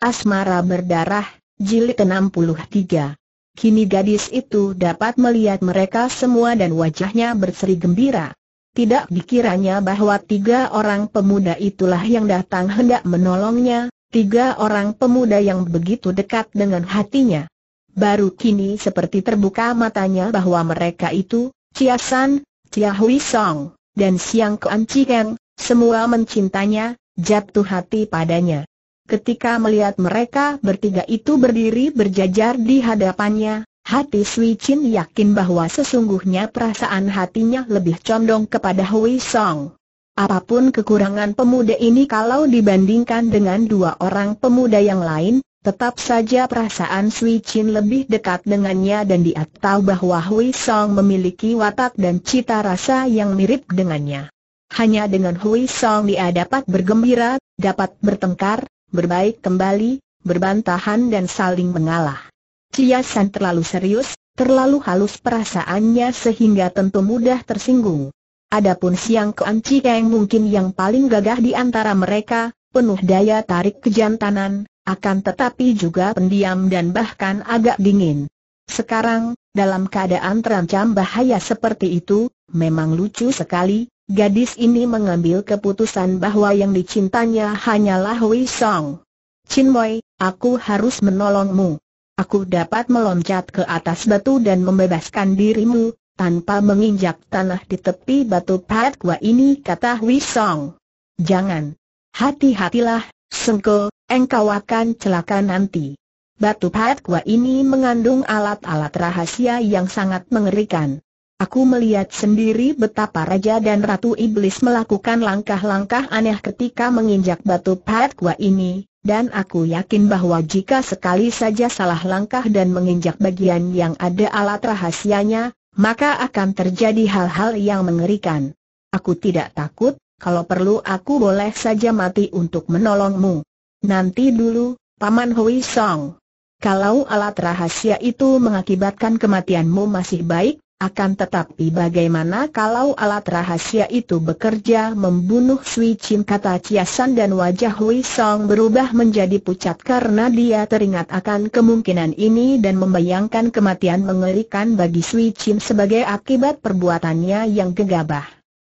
Asmara Berdarah, Jilid 63. Kini gadis itu dapat melihat mereka semua dan wajahnya berseri gembira. Tidak dikiranya bahwa tiga orang pemuda itulah yang datang hendak menolongnya, tiga orang pemuda yang begitu dekat dengan hatinya. Baru kini seperti terbuka matanya bahwa mereka itu, Chia San, Chia Hui Song, dan Siang Kuan Chikeng, semua mencintanya, jatuh hati padanya. Ketika melihat mereka bertiga itu berdiri berjajar di hadapannya, hati Sui Chin yakin bahwa sesungguhnya perasaan hatinya lebih condong kepada Hui Song. Apapun kekurangan pemuda ini kalau dibandingkan dengan dua orang pemuda yang lain, tetap saja perasaan Sui Chin lebih dekat dengannya dan dia tahu bahwa Hui Song memiliki watak dan cita rasa yang mirip dengannya. Hanya dengan Hui Song dia dapat bergembira, dapat bertengkar, berbaik kembali, berbantahan dan saling mengalah. Ciasan terlalu serius, terlalu halus perasaannya sehingga tentu mudah tersinggung. Adapun Siang Kuan Cikeng mungkin yang paling gagah di antara mereka, penuh daya tarik kejantanan, akan tetapi juga pendiam dan bahkan agak dingin. Sekarang, dalam keadaan terancam bahaya seperti itu, memang lucu sekali, Gadis ini mengambil keputusan bahwa yang dicintanya hanyalah Wei Song. Chin Moi, aku harus menolongmu. Aku dapat meloncat ke atas batu dan membebaskan dirimu, tanpa menginjak tanah di tepi batu gua ini kata Wei Song. Jangan. Hati-hatilah, Sengko, engkau akan celaka nanti. Batu gua ini mengandung alat-alat rahasia yang sangat mengerikan. Aku melihat sendiri betapa Raja dan Ratu Iblis melakukan langkah-langkah aneh ketika menginjak batu gua ini, dan aku yakin bahwa jika sekali saja salah langkah dan menginjak bagian yang ada alat rahasianya, maka akan terjadi hal-hal yang mengerikan. Aku tidak takut, kalau perlu aku boleh saja mati untuk menolongmu. Nanti dulu, Paman Hui Song. Kalau alat rahasia itu mengakibatkan kematianmu masih baik, akan tetapi bagaimana kalau alat rahasia itu bekerja membunuh Sui Chin kata Ciasan dan wajah Hui Song berubah menjadi pucat karena dia teringat akan kemungkinan ini dan membayangkan kematian mengerikan bagi Sui Chin sebagai akibat perbuatannya yang gegabah.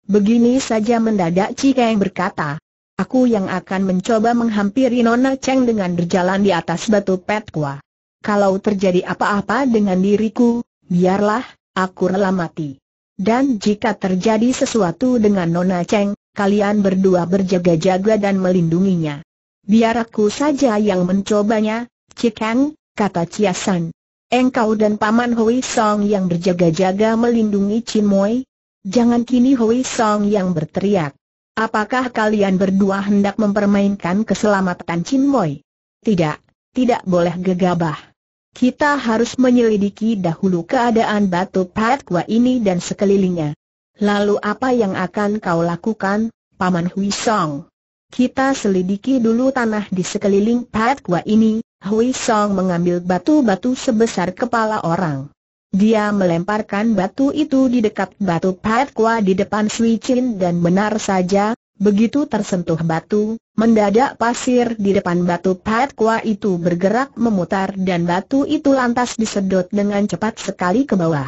Begini saja mendadak Cika yang berkata, Aku yang akan mencoba menghampiri Nona Cheng dengan berjalan di atas batu petkua. Kalau terjadi apa-apa dengan diriku, biarlah, aku rela mati. Dan jika terjadi sesuatu dengan Nona Cheng, kalian berdua berjaga-jaga dan melindunginya. Biar aku saja yang mencobanya, Cikeng," kata Ciasan. Engkau dan Paman Hui Song yang berjaga-jaga melindungi Chin Cimoy? Jangan kini Hui Song yang berteriak. Apakah kalian berdua hendak mempermainkan keselamatan Chin Cimoy? Tidak, tidak boleh gegabah. Kita harus menyelidiki dahulu keadaan Batu Patkwa ini dan sekelilingnya. Lalu apa yang akan kau lakukan, Paman Hui Song? Kita selidiki dulu tanah di sekeliling Patkwa ini, Hui Song mengambil batu-batu sebesar kepala orang. Dia melemparkan batu itu di dekat batu Patkwa di depan Sui Chin dan benar saja, Begitu tersentuh batu, mendadak pasir di depan batu Pat Kua itu bergerak memutar dan batu itu lantas disedot dengan cepat sekali ke bawah.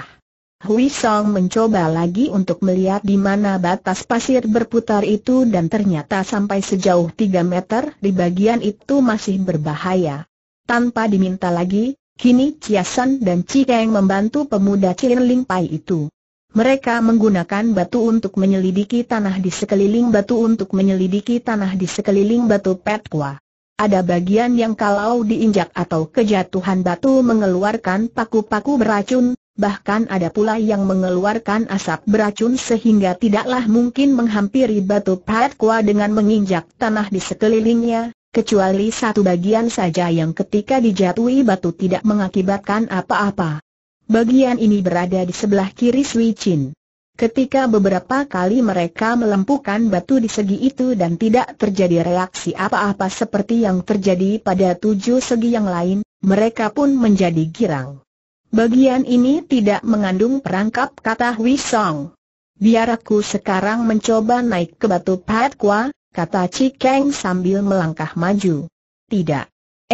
Hui Song mencoba lagi untuk melihat di mana batas pasir berputar itu dan ternyata sampai sejauh 3 meter di bagian itu masih berbahaya. Tanpa diminta lagi, kini Chia San dan Cikeng membantu pemuda Chin Ling Pai itu. Mereka menggunakan batu untuk menyelidiki tanah di sekeliling batu untuk menyelidiki tanah di sekeliling batu petkwa. Ada bagian yang kalau diinjak atau kejatuhan batu mengeluarkan paku-paku beracun, bahkan ada pula yang mengeluarkan asap beracun sehingga tidaklah mungkin menghampiri batu petkwa dengan menginjak tanah di sekelilingnya, kecuali satu bagian saja yang ketika dijatuhi batu tidak mengakibatkan apa-apa. Bagian ini berada di sebelah kiri Sui Chin. Ketika beberapa kali mereka melempukan batu di segi itu dan tidak terjadi reaksi apa-apa seperti yang terjadi pada tujuh segi yang lain, mereka pun menjadi girang. Bagian ini tidak mengandung perangkap kata Hui Song. Biar aku sekarang mencoba naik ke batu Pat Kwa, kata Kang sambil melangkah maju. Tidak.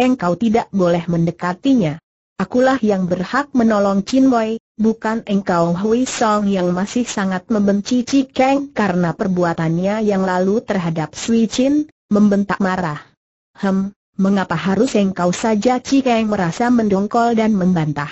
Engkau tidak boleh mendekatinya. Akulah yang berhak menolong Chin Boy, bukan engkau Hui Song yang masih sangat membenci Chi Kang karena perbuatannya yang lalu terhadap Sui Chin, membentak marah. Hem, mengapa harus engkau saja Chi Kang merasa mendongkol dan membantah?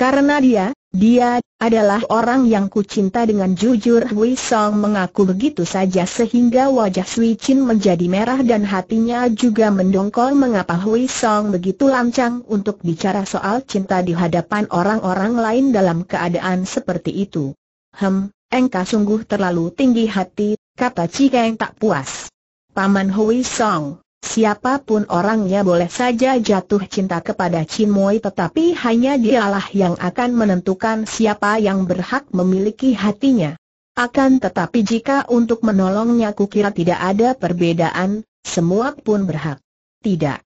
Karena dia, dia adalah orang yang kucinta dengan jujur Hui Song mengaku begitu saja sehingga wajah Sui Chin menjadi merah dan hatinya juga mendongkol mengapa Hui Song begitu lancang untuk bicara soal cinta di hadapan orang-orang lain dalam keadaan seperti itu. Hem, engkau sungguh terlalu tinggi hati, kata yang tak puas. Paman Hui Song, Siapapun orangnya boleh saja jatuh cinta kepada Chin Moi tetapi hanya dialah yang akan menentukan siapa yang berhak memiliki hatinya. Akan tetapi jika untuk menolongnya kukira tidak ada perbedaan, semua pun berhak. Tidak.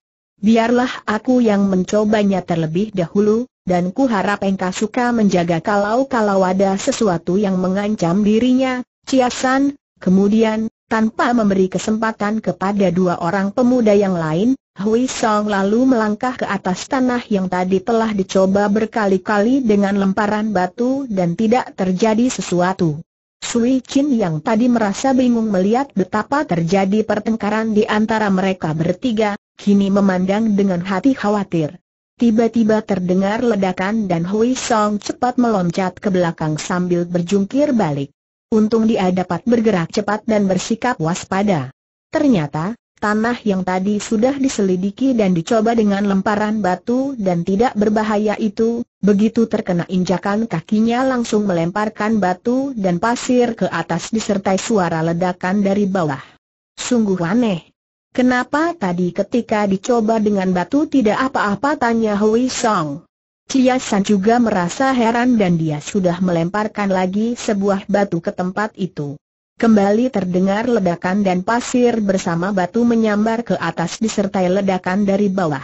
Biarlah aku yang mencobanya terlebih dahulu, dan ku harap engkau suka menjaga kalau-kalau ada sesuatu yang mengancam dirinya, Ciasan, kemudian, tanpa memberi kesempatan kepada dua orang pemuda yang lain, Hui Song lalu melangkah ke atas tanah yang tadi telah dicoba berkali-kali dengan lemparan batu dan tidak terjadi sesuatu. Sui Chin yang tadi merasa bingung melihat betapa terjadi pertengkaran di antara mereka bertiga, kini memandang dengan hati khawatir. Tiba-tiba terdengar ledakan dan Hui Song cepat meloncat ke belakang sambil berjungkir balik. Untung dia dapat bergerak cepat dan bersikap waspada. Ternyata, tanah yang tadi sudah diselidiki dan dicoba dengan lemparan batu dan tidak berbahaya itu, begitu terkena injakan kakinya langsung melemparkan batu dan pasir ke atas disertai suara ledakan dari bawah. Sungguh aneh. Kenapa tadi ketika dicoba dengan batu tidak apa-apa tanya Hui Song? Chia juga merasa heran dan dia sudah melemparkan lagi sebuah batu ke tempat itu. Kembali terdengar ledakan dan pasir bersama batu menyambar ke atas disertai ledakan dari bawah.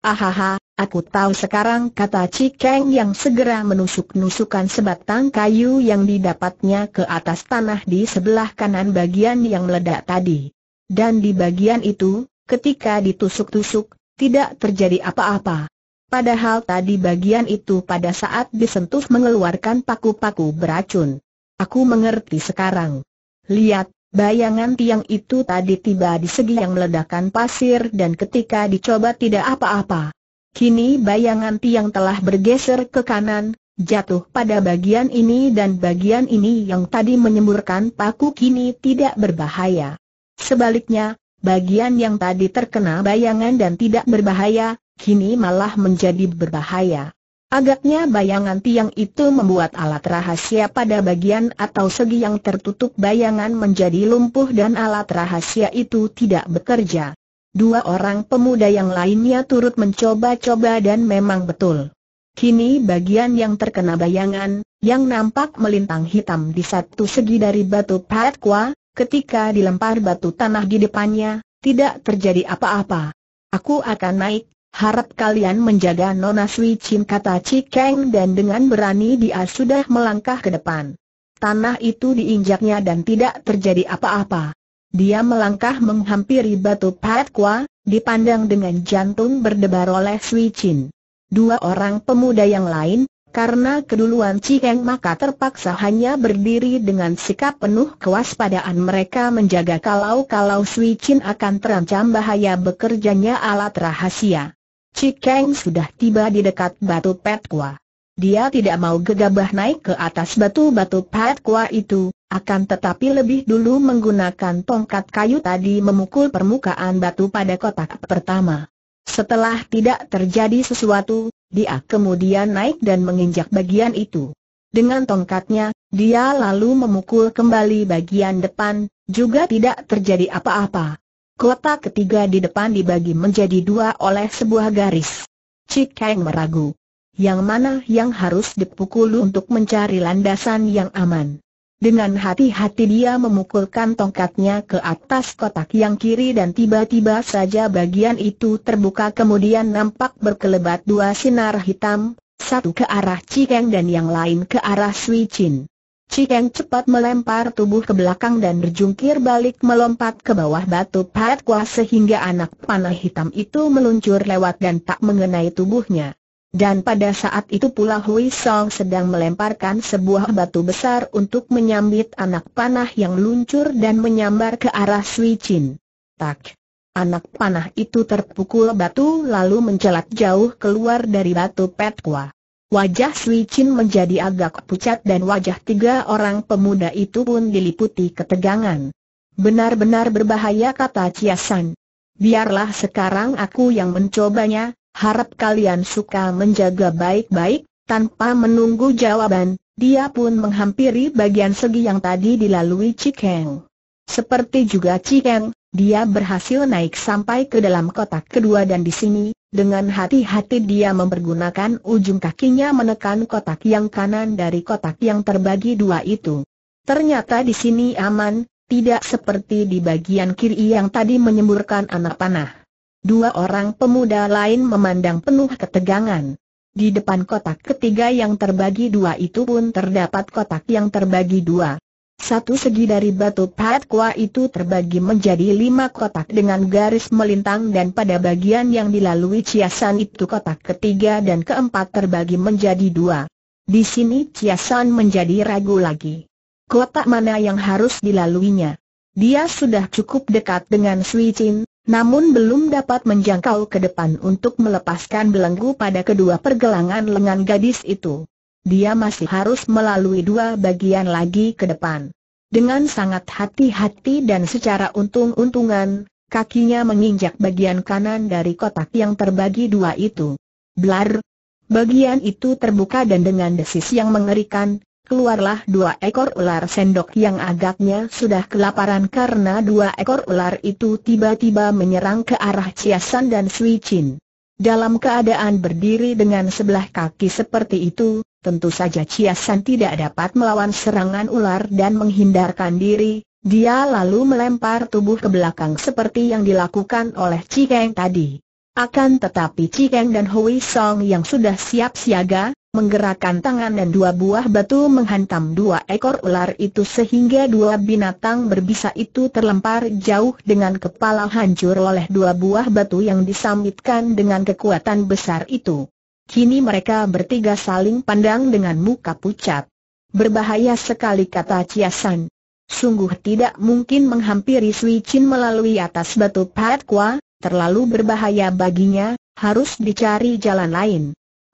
Ahaha, aku tahu sekarang kata Cikeng yang segera menusuk-nusukan sebatang kayu yang didapatnya ke atas tanah di sebelah kanan bagian yang meledak tadi. Dan di bagian itu, ketika ditusuk-tusuk, tidak terjadi apa-apa. Padahal tadi bagian itu pada saat disentuh mengeluarkan paku-paku beracun. Aku mengerti sekarang. Lihat, bayangan tiang itu tadi tiba di segi yang meledakan pasir dan ketika dicoba tidak apa-apa. Kini bayangan tiang telah bergeser ke kanan, jatuh pada bagian ini dan bagian ini yang tadi menyemburkan paku kini tidak berbahaya. Sebaliknya, bagian yang tadi terkena bayangan dan tidak berbahaya, kini malah menjadi berbahaya. Agaknya bayangan tiang itu membuat alat rahasia pada bagian atau segi yang tertutup bayangan menjadi lumpuh dan alat rahasia itu tidak bekerja. Dua orang pemuda yang lainnya turut mencoba-coba dan memang betul. Kini bagian yang terkena bayangan, yang nampak melintang hitam di satu segi dari batu Patkwa, ketika dilempar batu tanah di depannya, tidak terjadi apa-apa. Aku akan naik, Harap kalian menjaga Nona Sui Chin kata Cikeng dan dengan berani dia sudah melangkah ke depan. Tanah itu diinjaknya dan tidak terjadi apa-apa. Dia melangkah menghampiri batu Kwa, dipandang dengan jantung berdebar oleh Sui Chin. Dua orang pemuda yang lain, karena keduluan Cikeng maka terpaksa hanya berdiri dengan sikap penuh kewaspadaan mereka menjaga kalau-kalau Sui Chin akan terancam bahaya bekerjanya alat rahasia. Cikeng sudah tiba di dekat batu petkua. Dia tidak mau gegabah naik ke atas batu-batu petkua itu, akan tetapi lebih dulu menggunakan tongkat kayu tadi memukul permukaan batu pada kotak pertama. Setelah tidak terjadi sesuatu, dia kemudian naik dan menginjak bagian itu. Dengan tongkatnya, dia lalu memukul kembali bagian depan, juga tidak terjadi apa-apa. Kota ketiga di depan dibagi menjadi dua oleh sebuah garis. Cik Kang meragu. Yang mana yang harus dipukul untuk mencari landasan yang aman. Dengan hati-hati dia memukulkan tongkatnya ke atas kotak yang kiri dan tiba-tiba saja bagian itu terbuka kemudian nampak berkelebat dua sinar hitam, satu ke arah Cikeng dan yang lain ke arah Sui Chin. Cikeng cepat melempar tubuh ke belakang dan berjungkir balik melompat ke bawah batu patkwa sehingga anak panah hitam itu meluncur lewat dan tak mengenai tubuhnya. Dan pada saat itu pula Hui Song sedang melemparkan sebuah batu besar untuk menyambit anak panah yang luncur dan menyambar ke arah Sui Chin. Tak. Anak panah itu terpukul batu lalu mencelat jauh keluar dari batu petkwa. Wajah Sui Chin menjadi agak pucat dan wajah tiga orang pemuda itu pun diliputi ketegangan. Benar-benar berbahaya kata Chia San. Biarlah sekarang aku yang mencobanya, harap kalian suka menjaga baik-baik, tanpa menunggu jawaban, dia pun menghampiri bagian segi yang tadi dilalui Cikeng. Seperti juga Cikeng, dia berhasil naik sampai ke dalam kotak kedua dan di sini, dengan hati-hati dia mempergunakan ujung kakinya menekan kotak yang kanan dari kotak yang terbagi dua itu. Ternyata di sini aman, tidak seperti di bagian kiri yang tadi menyemburkan anak panah. Dua orang pemuda lain memandang penuh ketegangan. Di depan kotak ketiga yang terbagi dua itu pun terdapat kotak yang terbagi dua. Satu segi dari batu kuah itu terbagi menjadi lima kotak dengan garis melintang dan pada bagian yang dilalui ciasan itu kotak ketiga dan keempat terbagi menjadi dua. Di sini ciasan menjadi ragu lagi. Kotak mana yang harus dilaluinya? Dia sudah cukup dekat dengan Sui Chin, namun belum dapat menjangkau ke depan untuk melepaskan belenggu pada kedua pergelangan lengan gadis itu dia masih harus melalui dua bagian lagi ke depan. Dengan sangat hati-hati dan secara untung-untungan, kakinya menginjak bagian kanan dari kotak yang terbagi dua itu. Blar! Bagian itu terbuka dan dengan desis yang mengerikan, keluarlah dua ekor ular sendok yang agaknya sudah kelaparan karena dua ekor ular itu tiba-tiba menyerang ke arah Ciasan dan Sui Chin. Dalam keadaan berdiri dengan sebelah kaki seperti itu, Tentu saja Chia San tidak dapat melawan serangan ular dan menghindarkan diri, dia lalu melempar tubuh ke belakang seperti yang dilakukan oleh Cikeng tadi. Akan tetapi Cikeng dan Hui Song yang sudah siap siaga, menggerakkan tangan dan dua buah batu menghantam dua ekor ular itu sehingga dua binatang berbisa itu terlempar jauh dengan kepala hancur oleh dua buah batu yang disambitkan dengan kekuatan besar itu. Kini mereka bertiga saling pandang dengan muka pucat. Berbahaya sekali kata Ciasan. Sungguh tidak mungkin menghampiri Sui Chin melalui atas batu Kwa, terlalu berbahaya baginya, harus dicari jalan lain.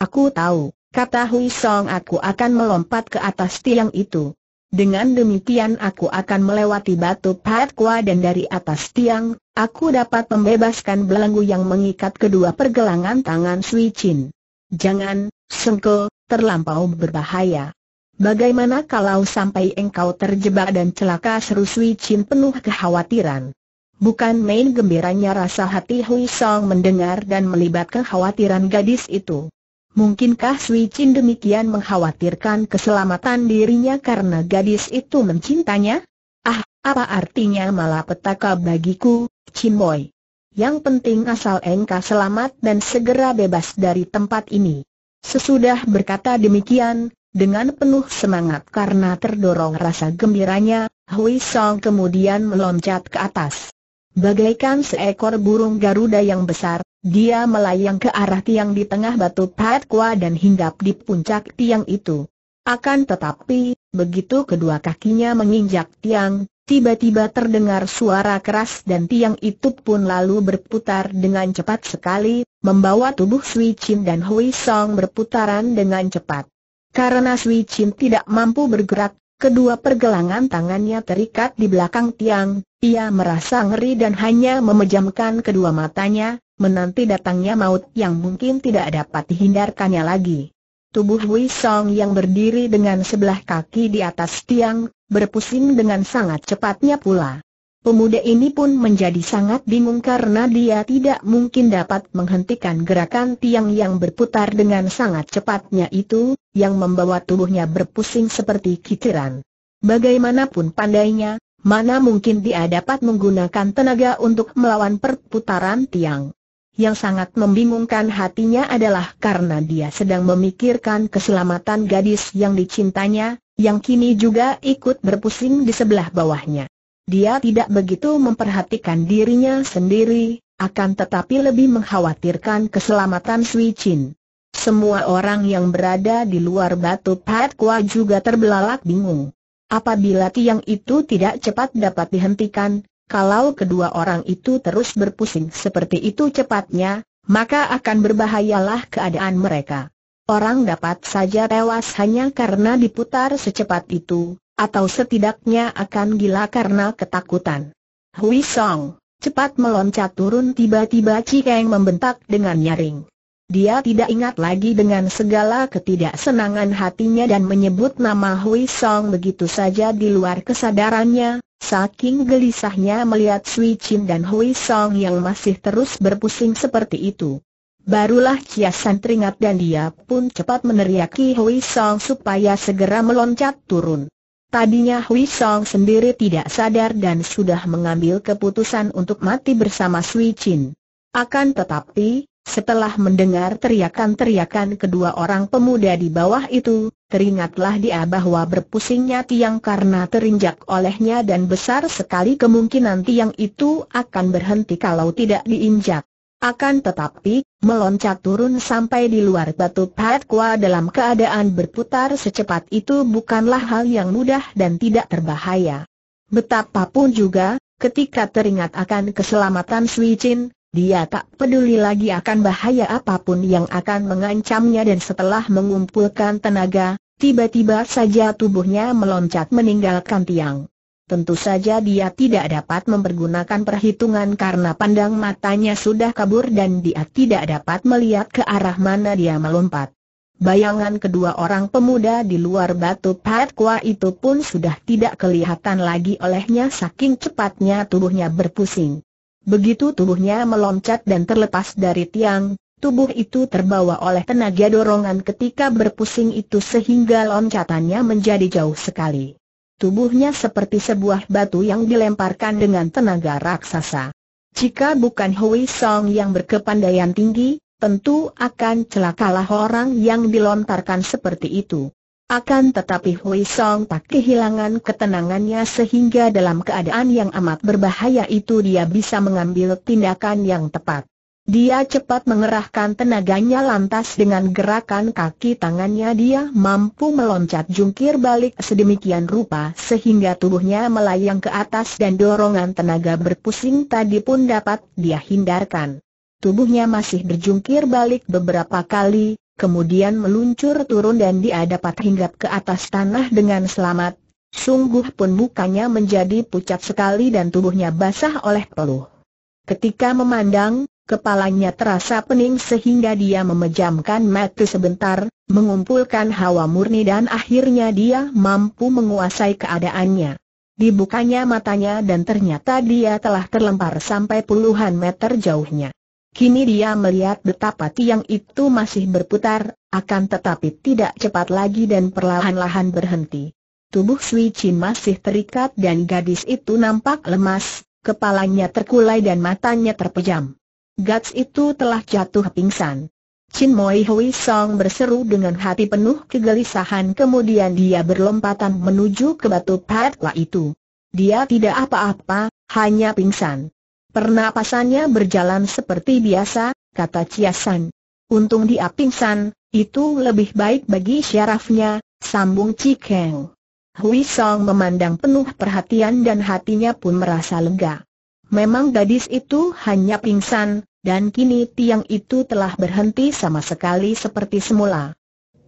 Aku tahu, kata Hui Song aku akan melompat ke atas tiang itu. Dengan demikian aku akan melewati batu Kwa dan dari atas tiang, aku dapat membebaskan belenggu yang mengikat kedua pergelangan tangan Sui Chin. Jangan, Sengko, terlampau berbahaya. Bagaimana kalau sampai engkau terjebak dan celaka seru Sui Chin penuh kekhawatiran? Bukan main gembiranya rasa hati Hui Song mendengar dan melibat kekhawatiran gadis itu. Mungkinkah Sui Chin demikian mengkhawatirkan keselamatan dirinya karena gadis itu mencintanya? Ah, apa artinya malapetaka bagiku, Chin Boy? Yang penting asal engkau selamat dan segera bebas dari tempat ini. Sesudah berkata demikian, dengan penuh semangat karena terdorong rasa gembiranya, Hui Song kemudian meloncat ke atas. Bagaikan seekor burung Garuda yang besar, dia melayang ke arah tiang di tengah batu Patkwa dan hinggap di puncak tiang itu. Akan tetapi, begitu kedua kakinya menginjak tiang, Tiba-tiba terdengar suara keras dan tiang itu pun lalu berputar dengan cepat sekali, membawa tubuh Sui Chin dan Hui Song berputaran dengan cepat. Karena Sui Chin tidak mampu bergerak, kedua pergelangan tangannya terikat di belakang tiang, ia merasa ngeri dan hanya memejamkan kedua matanya, menanti datangnya maut yang mungkin tidak dapat dihindarkannya lagi. Tubuh Wei Song yang berdiri dengan sebelah kaki di atas tiang, berpusing dengan sangat cepatnya pula. Pemuda ini pun menjadi sangat bingung karena dia tidak mungkin dapat menghentikan gerakan tiang yang berputar dengan sangat cepatnya itu, yang membawa tubuhnya berpusing seperti kitiran. Bagaimanapun pandainya, mana mungkin dia dapat menggunakan tenaga untuk melawan perputaran tiang. Yang sangat membingungkan hatinya adalah karena dia sedang memikirkan keselamatan gadis yang dicintanya, yang kini juga ikut berpusing di sebelah bawahnya. Dia tidak begitu memperhatikan dirinya sendiri, akan tetapi lebih mengkhawatirkan keselamatan Sui Chin. Semua orang yang berada di luar batu Pat Kua juga terbelalak bingung. Apabila tiang itu tidak cepat dapat dihentikan, kalau kedua orang itu terus berpusing seperti itu cepatnya, maka akan berbahayalah keadaan mereka. Orang dapat saja tewas hanya karena diputar secepat itu, atau setidaknya akan gila karena ketakutan. Hui Song, cepat meloncat turun tiba-tiba Cikeng membentak dengan nyaring. Dia tidak ingat lagi dengan segala ketidaksenangan hatinya dan menyebut nama Hui Song begitu saja di luar kesadarannya, saking gelisahnya melihat Sui Chin dan Hui Song yang masih terus berpusing seperti itu. Barulah Chia San teringat dan dia pun cepat meneriaki Hui Song supaya segera meloncat turun. Tadinya Hui Song sendiri tidak sadar dan sudah mengambil keputusan untuk mati bersama Sui Chin. Akan tetapi, setelah mendengar teriakan-teriakan kedua orang pemuda di bawah itu, teringatlah dia bahwa berpusingnya tiang karena terinjak olehnya dan besar sekali kemungkinan tiang itu akan berhenti kalau tidak diinjak. Akan tetapi, meloncat turun sampai di luar batu Patkwa dalam keadaan berputar secepat itu bukanlah hal yang mudah dan tidak terbahaya. Betapapun juga, ketika teringat akan keselamatan Sui Chin, dia tak peduli lagi akan bahaya apapun yang akan mengancamnya dan setelah mengumpulkan tenaga, tiba-tiba saja tubuhnya meloncat meninggalkan tiang. Tentu saja dia tidak dapat mempergunakan perhitungan karena pandang matanya sudah kabur dan dia tidak dapat melihat ke arah mana dia melompat. Bayangan kedua orang pemuda di luar batu Patkwa itu pun sudah tidak kelihatan lagi olehnya saking cepatnya tubuhnya berpusing. Begitu tubuhnya meloncat dan terlepas dari tiang, tubuh itu terbawa oleh tenaga dorongan ketika berpusing itu sehingga loncatannya menjadi jauh sekali. Tubuhnya seperti sebuah batu yang dilemparkan dengan tenaga raksasa. Jika bukan Hui Song yang berkepandaian tinggi, tentu akan celakalah orang yang dilontarkan seperti itu. Akan tetapi Hui Song tak kehilangan ketenangannya sehingga dalam keadaan yang amat berbahaya itu dia bisa mengambil tindakan yang tepat. Dia cepat mengerahkan tenaganya lantas dengan gerakan kaki tangannya dia mampu meloncat jungkir balik sedemikian rupa sehingga tubuhnya melayang ke atas dan dorongan tenaga berpusing tadi pun dapat dia hindarkan. Tubuhnya masih berjungkir balik beberapa kali, kemudian meluncur turun dan dia dapat hinggap ke atas tanah dengan selamat. Sungguh pun mukanya menjadi pucat sekali dan tubuhnya basah oleh peluh. Ketika memandang, kepalanya terasa pening sehingga dia memejamkan mata sebentar, mengumpulkan hawa murni dan akhirnya dia mampu menguasai keadaannya. Dibukanya matanya dan ternyata dia telah terlempar sampai puluhan meter jauhnya. Kini dia melihat betapa tiang itu masih berputar, akan tetapi tidak cepat lagi dan perlahan-lahan berhenti. Tubuh Sui Chin masih terikat dan gadis itu nampak lemas, kepalanya terkulai dan matanya terpejam. Gats itu telah jatuh pingsan. Chin Moi Hui Song berseru dengan hati penuh kegelisahan kemudian dia berlompatan menuju ke batu patla itu. Dia tidak apa-apa, hanya pingsan. Pernapasannya berjalan seperti biasa, kata Ciasan. Untung dia pingsan, itu lebih baik bagi syarafnya, sambung Cikeng. Hui Song memandang penuh perhatian dan hatinya pun merasa lega. Memang gadis itu hanya pingsan, dan kini tiang itu telah berhenti sama sekali seperti semula.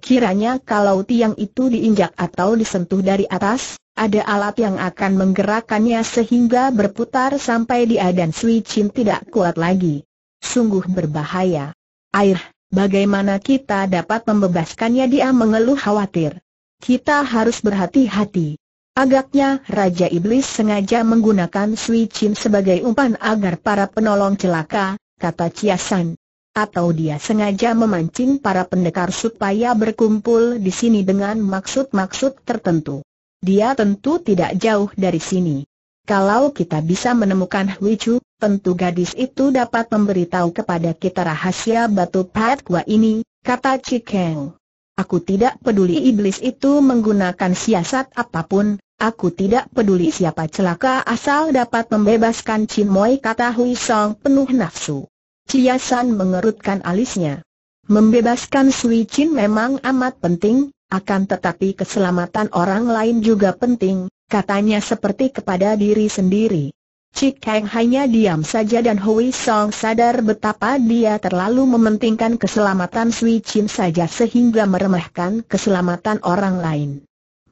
Kiranya kalau tiang itu diinjak atau disentuh dari atas, ada alat yang akan menggerakkannya sehingga berputar sampai dia dan Sui Chin tidak kuat lagi. Sungguh berbahaya. Air, bagaimana kita dapat membebaskannya dia mengeluh khawatir. Kita harus berhati-hati. Agaknya Raja Iblis sengaja menggunakan Sui Chin sebagai umpan agar para penolong celaka, kata San. Atau dia sengaja memancing para pendekar supaya berkumpul di sini dengan maksud-maksud tertentu. Dia tentu tidak jauh dari sini. Kalau kita bisa menemukan Hui Chu, tentu gadis itu dapat memberitahu kepada kita rahasia batu gua ini, kata Cikeng. Aku tidak peduli iblis itu menggunakan siasat apapun, aku tidak peduli siapa celaka asal dapat membebaskan Chin Cimoy kata Hui Song penuh nafsu. Ciasan mengerutkan alisnya. Membebaskan Sui Chin memang amat penting, akan tetapi keselamatan orang lain juga penting, katanya seperti kepada diri sendiri. Cik Kang hanya diam saja dan Hui Song sadar betapa dia terlalu mementingkan keselamatan Sui Chin saja sehingga meremehkan keselamatan orang lain.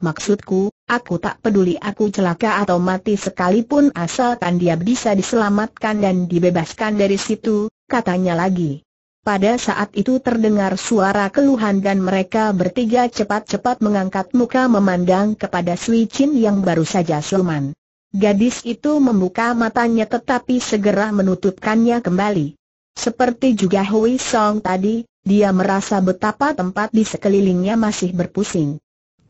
Maksudku, aku tak peduli aku celaka atau mati sekalipun asalkan dia bisa diselamatkan dan dibebaskan dari situ, katanya lagi. Pada saat itu terdengar suara keluhan dan mereka bertiga cepat-cepat mengangkat muka memandang kepada Sui Chin yang baru saja siluman. Gadis itu membuka matanya tetapi segera menutupkannya kembali. Seperti juga Hui Song tadi, dia merasa betapa tempat di sekelilingnya masih berpusing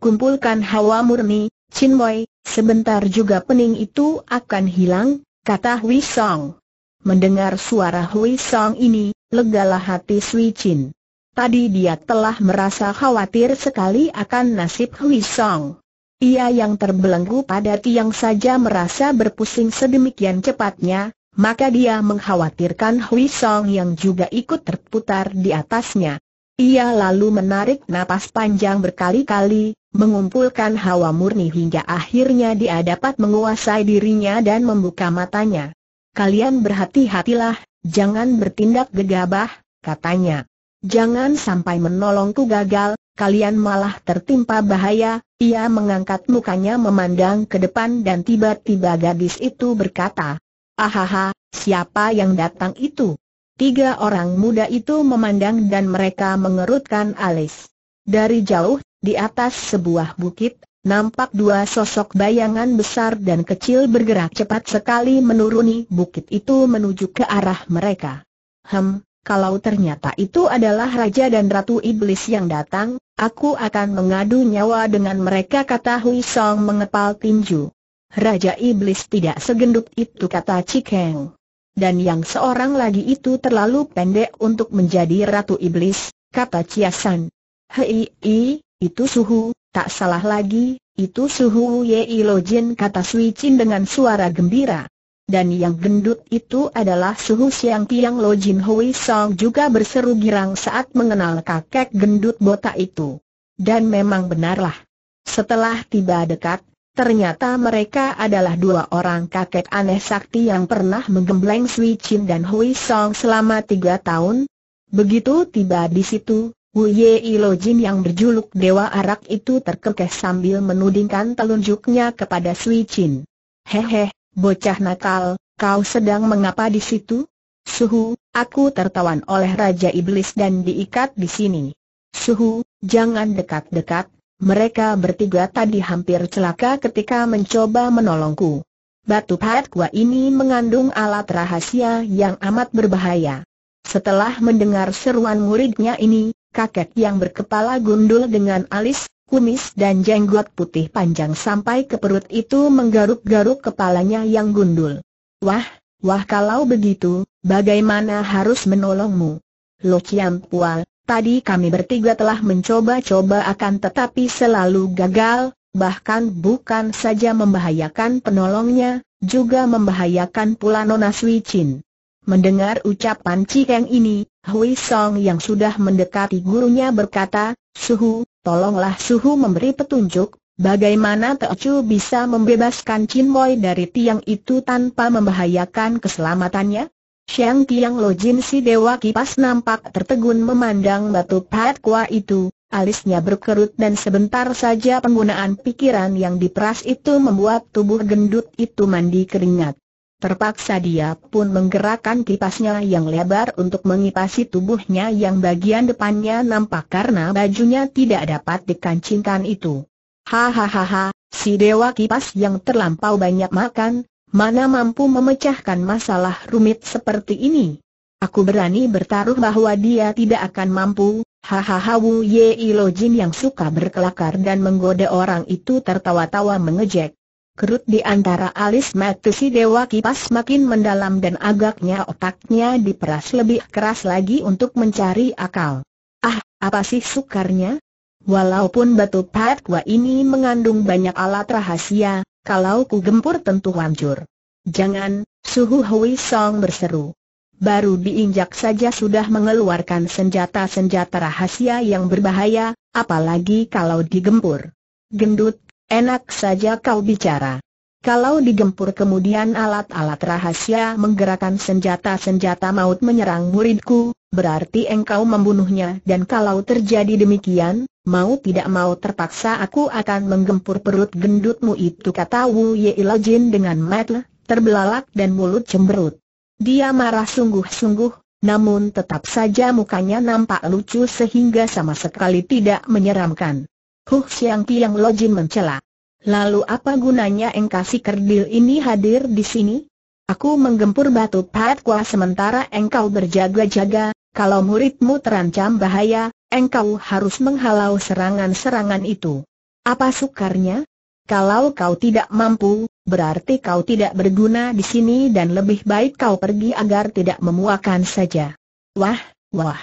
kumpulkan hawa murni, Chin Boy, sebentar juga pening itu akan hilang, kata Hui Song. Mendengar suara Hui Song ini, legalah hati Sui Chin. Tadi dia telah merasa khawatir sekali akan nasib Hui Song. Ia yang terbelenggu pada tiang saja merasa berpusing sedemikian cepatnya, maka dia mengkhawatirkan Hui Song yang juga ikut terputar di atasnya. Ia lalu menarik napas panjang berkali-kali, mengumpulkan hawa murni hingga akhirnya dia dapat menguasai dirinya dan membuka matanya. Kalian berhati-hatilah, jangan bertindak gegabah, katanya. Jangan sampai menolongku gagal, kalian malah tertimpa bahaya, ia mengangkat mukanya memandang ke depan dan tiba-tiba gadis itu berkata, Ahaha, siapa yang datang itu? Tiga orang muda itu memandang dan mereka mengerutkan alis. Dari jauh di atas sebuah bukit, nampak dua sosok bayangan besar dan kecil bergerak cepat sekali menuruni bukit itu menuju ke arah mereka. Hem, kalau ternyata itu adalah Raja dan Ratu Iblis yang datang, aku akan mengadu nyawa dengan mereka kata Hui Song mengepal tinju. Raja Iblis tidak segendut itu kata Cikeng. Dan yang seorang lagi itu terlalu pendek untuk menjadi Ratu Iblis, kata Ciasan. Hei, itu suhu, tak salah lagi, itu suhu ye ilojin kata Sui Chin dengan suara gembira. Dan yang gendut itu adalah suhu Siang Tiang Lojin Hui Song juga berseru girang saat mengenal kakek gendut botak itu. Dan memang benarlah. Setelah tiba dekat, ternyata mereka adalah dua orang kakek aneh sakti yang pernah menggembleng Sui Chin dan Hui Song selama tiga tahun. Begitu tiba di situ, Wu Ye Ilo Jin yang berjuluk Dewa Arak itu terkekeh sambil menudingkan telunjuknya kepada Sui Chin. Hehe, bocah nakal, kau sedang mengapa di situ? Suhu, aku tertawan oleh Raja Iblis dan diikat di sini. Suhu, jangan dekat-dekat, mereka bertiga tadi hampir celaka ketika mencoba menolongku. Batu pahat gua ini mengandung alat rahasia yang amat berbahaya. Setelah mendengar seruan muridnya ini, kakek yang berkepala gundul dengan alis, kumis dan jenggot putih panjang sampai ke perut itu menggaruk-garuk kepalanya yang gundul. Wah, wah kalau begitu, bagaimana harus menolongmu? Lo Chiam Pual, tadi kami bertiga telah mencoba-coba akan tetapi selalu gagal, bahkan bukan saja membahayakan penolongnya, juga membahayakan pula Nona Sui Chin. Mendengar ucapan Cikeng ini, Hui Song yang sudah mendekati gurunya berkata, Suhu, tolonglah Suhu memberi petunjuk, bagaimana Teochu bisa membebaskan Chin Moi dari tiang itu tanpa membahayakan keselamatannya? Siang Tiang Lo Jin si Dewa Kipas nampak tertegun memandang batu Pat Kua itu, alisnya berkerut dan sebentar saja penggunaan pikiran yang diperas itu membuat tubuh gendut itu mandi keringat. Terpaksa dia pun menggerakkan kipasnya yang lebar untuk mengipasi tubuhnya yang bagian depannya nampak karena bajunya tidak dapat dikancingkan itu. Hahaha, si dewa kipas yang terlampau banyak makan, mana mampu memecahkan masalah rumit seperti ini. Aku berani bertaruh bahwa dia tidak akan mampu, hahaha Wu Ye Lo yang suka berkelakar dan menggoda orang itu tertawa-tawa mengejek. Kerut di antara alis si Dewa kipas makin mendalam dan agaknya otaknya diperas lebih keras lagi untuk mencari akal. Ah, apa sih sukarnya? Walaupun batu gua ini mengandung banyak alat rahasia, kalau ku gempur tentu hancur. Jangan, suhu Hui Song berseru. Baru diinjak saja sudah mengeluarkan senjata-senjata rahasia yang berbahaya, apalagi kalau digempur. Gendut, Enak saja kau bicara. Kalau digempur kemudian alat-alat rahasia menggerakkan senjata-senjata maut menyerang muridku, berarti engkau membunuhnya dan kalau terjadi demikian, mau tidak mau terpaksa aku akan menggempur perut gendutmu itu kata Wu Ye Jin dengan mata terbelalak dan mulut cemberut. Dia marah sungguh-sungguh, namun tetap saja mukanya nampak lucu sehingga sama sekali tidak menyeramkan. Huh Piang Lo Jin mencela. Lalu apa gunanya engkau kerdil ini hadir di sini? Aku menggempur batu pahat kuah sementara engkau berjaga-jaga, kalau muridmu terancam bahaya, engkau harus menghalau serangan-serangan itu. Apa sukarnya? Kalau kau tidak mampu, berarti kau tidak berguna di sini dan lebih baik kau pergi agar tidak memuakan saja. Wah, wah.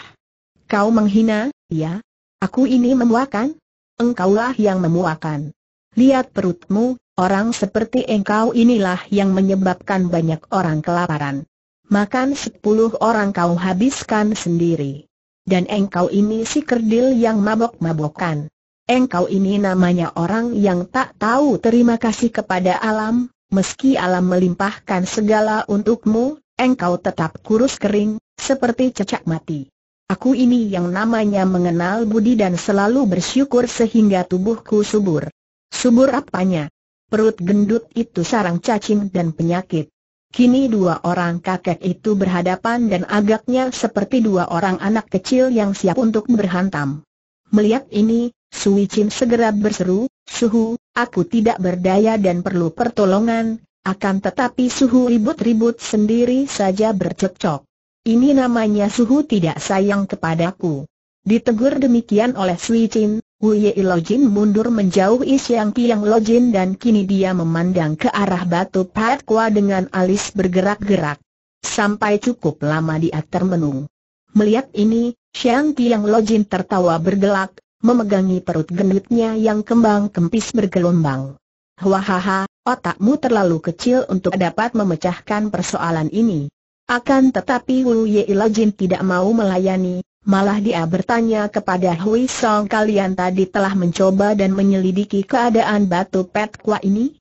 Kau menghina, ya? Aku ini memuakan? engkaulah yang memuakan. Lihat perutmu, orang seperti engkau inilah yang menyebabkan banyak orang kelaparan. Makan sepuluh orang kau habiskan sendiri. Dan engkau ini si kerdil yang mabok-mabokan. Engkau ini namanya orang yang tak tahu terima kasih kepada alam, meski alam melimpahkan segala untukmu, engkau tetap kurus kering, seperti cecak mati. Aku ini yang namanya mengenal budi dan selalu bersyukur sehingga tubuhku subur. Subur apanya? Perut gendut itu sarang cacing dan penyakit. Kini dua orang kakek itu berhadapan dan agaknya seperti dua orang anak kecil yang siap untuk berhantam. Melihat ini, Sui Chin segera berseru, Suhu, aku tidak berdaya dan perlu pertolongan, akan tetapi Suhu ribut-ribut sendiri saja bercocok. Ini namanya suhu tidak sayang kepadaku. Ditegur demikian oleh Sui Chin, Wu Ye Lo Jin mundur menjauh Siang Tiang Lo Jin dan kini dia memandang ke arah batu Pat Kua dengan alis bergerak-gerak. Sampai cukup lama dia termenung. Melihat ini, Siang Tiang Lo Jin tertawa bergelak, memegangi perut gendutnya yang kembang kempis bergelombang. Wahaha, otakmu terlalu kecil untuk dapat memecahkan persoalan ini. Akan tetapi Wu Ye Jin tidak mau melayani, malah dia bertanya kepada Hui Song kalian tadi telah mencoba dan menyelidiki keadaan batu pet kua ini?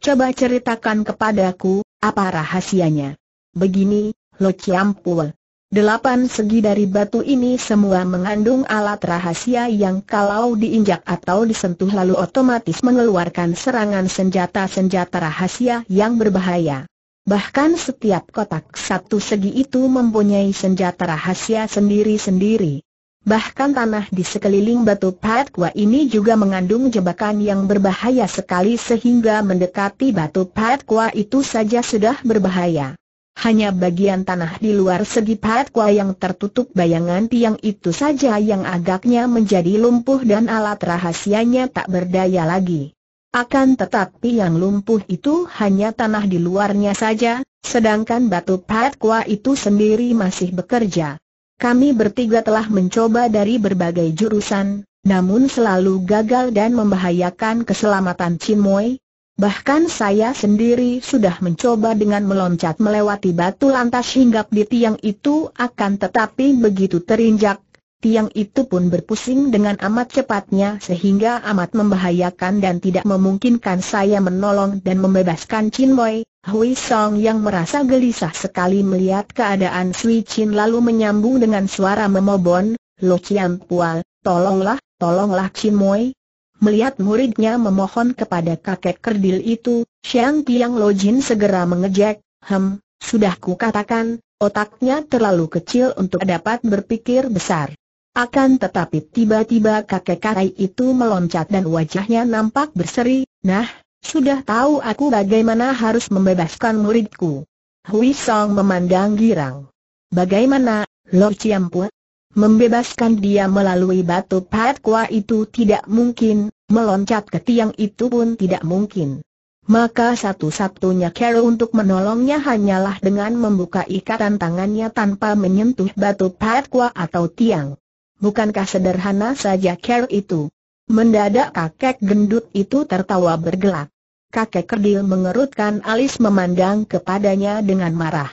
Coba ceritakan kepadaku, apa rahasianya? Begini, Lo Chiampul. Delapan segi dari batu ini semua mengandung alat rahasia yang kalau diinjak atau disentuh lalu otomatis mengeluarkan serangan senjata-senjata rahasia yang berbahaya. Bahkan setiap kotak satu segi itu mempunyai senjata rahasia sendiri-sendiri. Bahkan tanah di sekeliling batu Patwa ini juga mengandung jebakan yang berbahaya sekali sehingga mendekati batu Patwa itu saja sudah berbahaya. Hanya bagian tanah di luar segi Patwa yang tertutup bayangan tiang itu saja yang agaknya menjadi lumpuh dan alat rahasianya tak berdaya lagi. Akan tetapi yang lumpuh itu hanya tanah di luarnya saja, sedangkan batu patkwa itu sendiri masih bekerja. Kami bertiga telah mencoba dari berbagai jurusan, namun selalu gagal dan membahayakan keselamatan Cimoy. Bahkan saya sendiri sudah mencoba dengan meloncat melewati batu lantas hinggap di tiang itu akan tetapi begitu terinjak, tiang itu pun berpusing dengan amat cepatnya sehingga amat membahayakan dan tidak memungkinkan saya menolong dan membebaskan Chin Boy. Hui Song yang merasa gelisah sekali melihat keadaan Sui Chin lalu menyambung dengan suara memobon, Lo Chiam Pual, tolonglah, tolonglah Chin Boy. Melihat muridnya memohon kepada kakek kerdil itu, Xiang Tiang Lo Jin segera mengejek, Hem, sudah kukatakan, otaknya terlalu kecil untuk dapat berpikir besar. Akan tetapi tiba-tiba kakek karai itu meloncat dan wajahnya nampak berseri, nah, sudah tahu aku bagaimana harus membebaskan muridku. Hui Song memandang girang. Bagaimana, Lo Chiampu? Membebaskan dia melalui batu kuah itu tidak mungkin, meloncat ke tiang itu pun tidak mungkin. Maka satu-satunya cara untuk menolongnya hanyalah dengan membuka ikatan tangannya tanpa menyentuh batu kuah atau tiang. Bukankah sederhana saja care itu? Mendadak kakek gendut itu tertawa bergelak. Kakek kerdil mengerutkan alis memandang kepadanya dengan marah.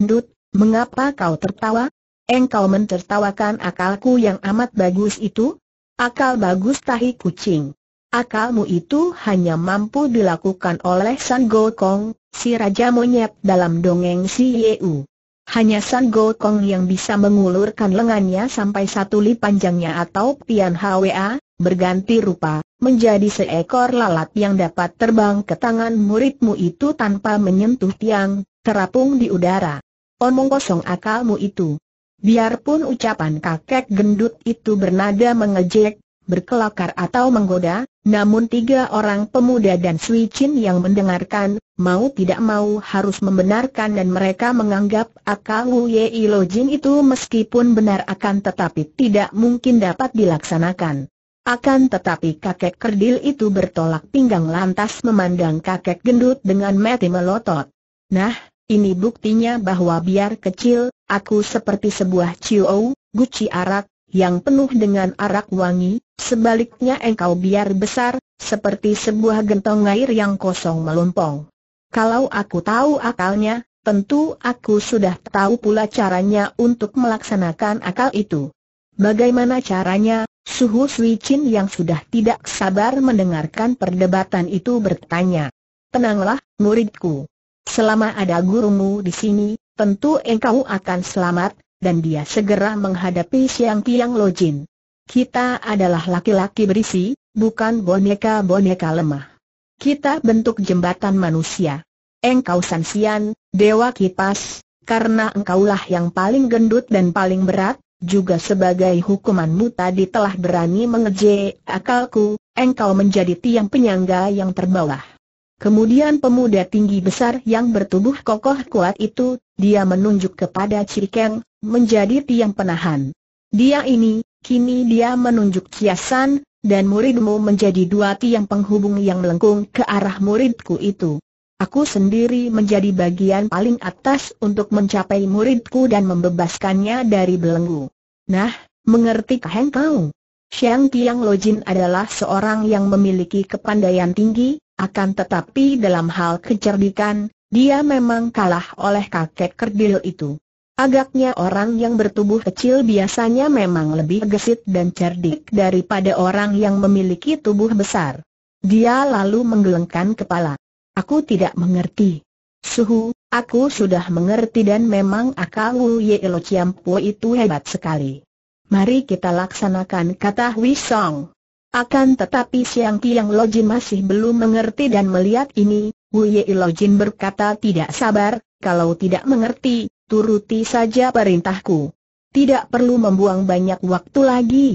Gendut, mengapa kau tertawa? Engkau mentertawakan akalku yang amat bagus itu? Akal bagus tahi kucing. Akalmu itu hanya mampu dilakukan oleh San Gokong, si Raja Monyet dalam dongeng si Yeu. Hanya San Kong yang bisa mengulurkan lengannya sampai satu li panjangnya atau pian HWA, berganti rupa, menjadi seekor lalat yang dapat terbang ke tangan muridmu itu tanpa menyentuh tiang, terapung di udara. Omong kosong akalmu itu. Biarpun ucapan kakek gendut itu bernada mengejek, berkelakar atau menggoda, namun tiga orang pemuda dan Sui Chin yang mendengarkan, mau tidak mau harus membenarkan dan mereka menganggap akal Ye Lo Jin itu meskipun benar akan tetapi tidak mungkin dapat dilaksanakan. Akan tetapi kakek kerdil itu bertolak pinggang lantas memandang kakek gendut dengan mati melotot. Nah, ini buktinya bahwa biar kecil, aku seperti sebuah ciu, guci arak, yang penuh dengan arak wangi, sebaliknya engkau biar besar, seperti sebuah gentong air yang kosong melompong. Kalau aku tahu akalnya, tentu aku sudah tahu pula caranya untuk melaksanakan akal itu. Bagaimana caranya? Suhu Sui Chin yang sudah tidak sabar mendengarkan perdebatan itu bertanya. Tenanglah, muridku. Selama ada gurumu di sini, tentu engkau akan selamat, dan dia segera menghadapi Siang Tiang Lojin. Kita adalah laki-laki berisi, bukan boneka-boneka lemah. Kita bentuk jembatan manusia. Engkau Sansian, Dewa Kipas, karena engkaulah yang paling gendut dan paling berat, juga sebagai hukumanmu tadi telah berani mengeje akalku, engkau menjadi tiang penyangga yang terbawah. Kemudian pemuda tinggi besar yang bertubuh kokoh kuat itu, dia menunjuk kepada Cikeng, menjadi tiang penahan. Dia ini, kini dia menunjuk Kiasan, dan muridmu menjadi dua tiang penghubung yang melengkung ke arah muridku itu. Aku sendiri menjadi bagian paling atas untuk mencapai muridku dan membebaskannya dari belenggu. Nah, mengerti engkau? Xiang Tiang Lojin adalah seorang yang memiliki kepandaian tinggi, akan tetapi dalam hal kecerdikan, dia memang kalah oleh kakek kerdil itu. Agaknya orang yang bertubuh kecil biasanya memang lebih gesit dan cerdik daripada orang yang memiliki tubuh besar. Dia lalu menggelengkan kepala. Aku tidak mengerti. Suhu, aku sudah mengerti dan memang akal Wu Ye Lo Po itu hebat sekali. Mari kita laksanakan kata Wisong. Akan tetapi Siang Tiang Lojin masih belum mengerti dan melihat ini, Wu Ye Lojin berkata tidak sabar, kalau tidak mengerti, turuti saja perintahku. Tidak perlu membuang banyak waktu lagi.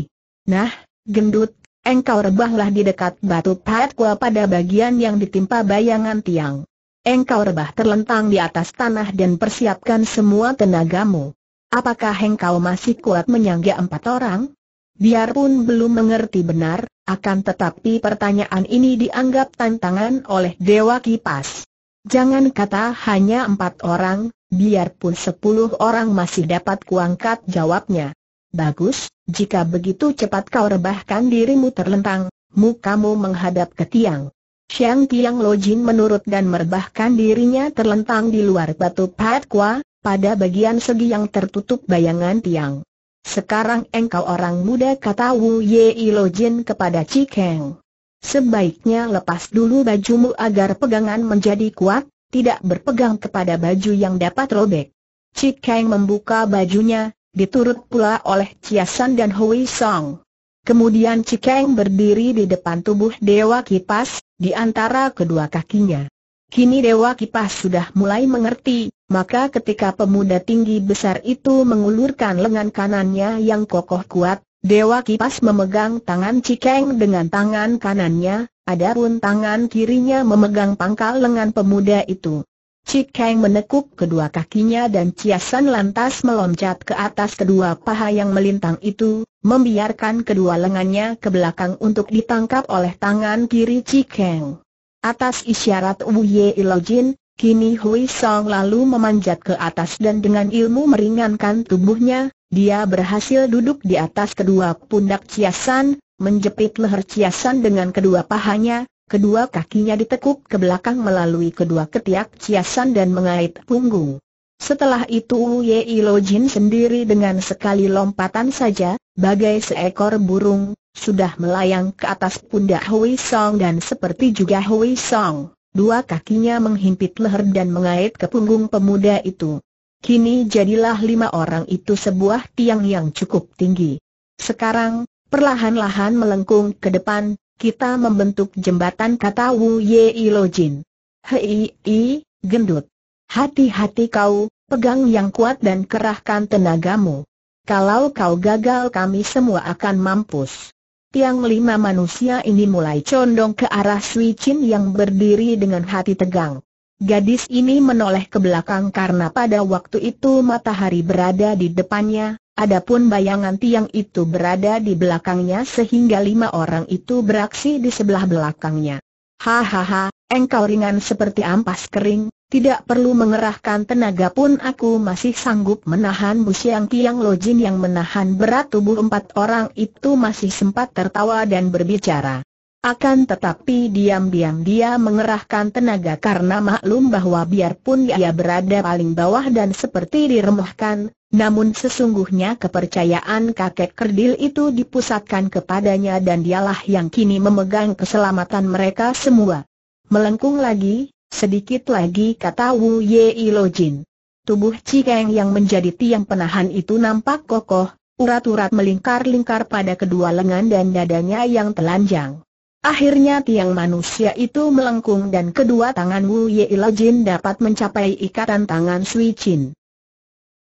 Nah, gendut, engkau rebahlah di dekat batu Patkwa pada bagian yang ditimpa bayangan tiang. Engkau rebah terlentang di atas tanah dan persiapkan semua tenagamu. Apakah engkau masih kuat menyangga empat orang? Biarpun belum mengerti benar, akan tetapi pertanyaan ini dianggap tantangan oleh Dewa Kipas. Jangan kata hanya empat orang, biarpun sepuluh orang masih dapat kuangkat jawabnya. Bagus, jika begitu cepat kau rebahkan dirimu terlentang, mukamu menghadap ke tiang. Xiang Tiang Lojin menurut dan merebahkan dirinya terlentang di luar batu Pat pada bagian segi yang tertutup bayangan tiang. Sekarang engkau orang muda kata Wu Ye Lo Jin kepada Cikeng. Sebaiknya lepas dulu bajumu agar pegangan menjadi kuat, tidak berpegang kepada baju yang dapat robek. Cikeng membuka bajunya, diturut pula oleh San dan Hui Song. Kemudian Cikeng berdiri di depan tubuh Dewa Kipas, di antara kedua kakinya. Kini Dewa Kipas sudah mulai mengerti, maka ketika pemuda tinggi besar itu mengulurkan lengan kanannya yang kokoh kuat, Dewa Kipas memegang tangan Cikeng dengan tangan kanannya, adapun tangan kirinya memegang pangkal lengan pemuda itu. Cikeng menekuk kedua kakinya dan Ciasan lantas meloncat ke atas kedua paha yang melintang itu, membiarkan kedua lengannya ke belakang untuk ditangkap oleh tangan kiri Cikeng. Atas isyarat Uye Ilojin, kini Hui Song lalu memanjat ke atas dan dengan ilmu meringankan tubuhnya, dia berhasil duduk di atas kedua pundak Ciasan, menjepit leher Ciasan dengan kedua pahanya, kedua kakinya ditekuk ke belakang melalui kedua ketiak Ciasan dan mengait punggung. Setelah itu Ye Ilojin sendiri dengan sekali lompatan saja, bagai seekor burung, sudah melayang ke atas pundak Hui Song dan seperti juga Hui Song, dua kakinya menghimpit leher dan mengait ke punggung pemuda itu. Kini jadilah lima orang itu sebuah tiang yang cukup tinggi. Sekarang, perlahan-lahan melengkung ke depan, kita membentuk jembatan kata Wu Yei Lo Jin. Hei, i, gendut. Hati-hati kau, pegang yang kuat dan kerahkan tenagamu. Kalau kau gagal kami semua akan mampus. Tiang lima manusia ini mulai condong ke arah Sui Chin yang berdiri dengan hati tegang. Gadis ini menoleh ke belakang karena pada waktu itu matahari berada di depannya, adapun bayangan tiang itu berada di belakangnya sehingga lima orang itu beraksi di sebelah belakangnya. Hahaha, engkau ringan seperti ampas kering, tidak perlu mengerahkan tenaga pun aku masih sanggup menahan Bu Siang Tiang Lojin yang menahan berat tubuh empat orang itu masih sempat tertawa dan berbicara. Akan tetapi diam-diam dia mengerahkan tenaga karena maklum bahwa biarpun ia berada paling bawah dan seperti diremehkan, namun sesungguhnya kepercayaan kakek kerdil itu dipusatkan kepadanya dan dialah yang kini memegang keselamatan mereka semua. Melengkung lagi, Sedikit lagi kata Wu Yei Lo Jin. Tubuh Cikeng yang menjadi tiang penahan itu nampak kokoh, urat-urat melingkar-lingkar pada kedua lengan dan dadanya yang telanjang. Akhirnya tiang manusia itu melengkung dan kedua tangan Wu Yei Lo Jin dapat mencapai ikatan tangan Sui Chin.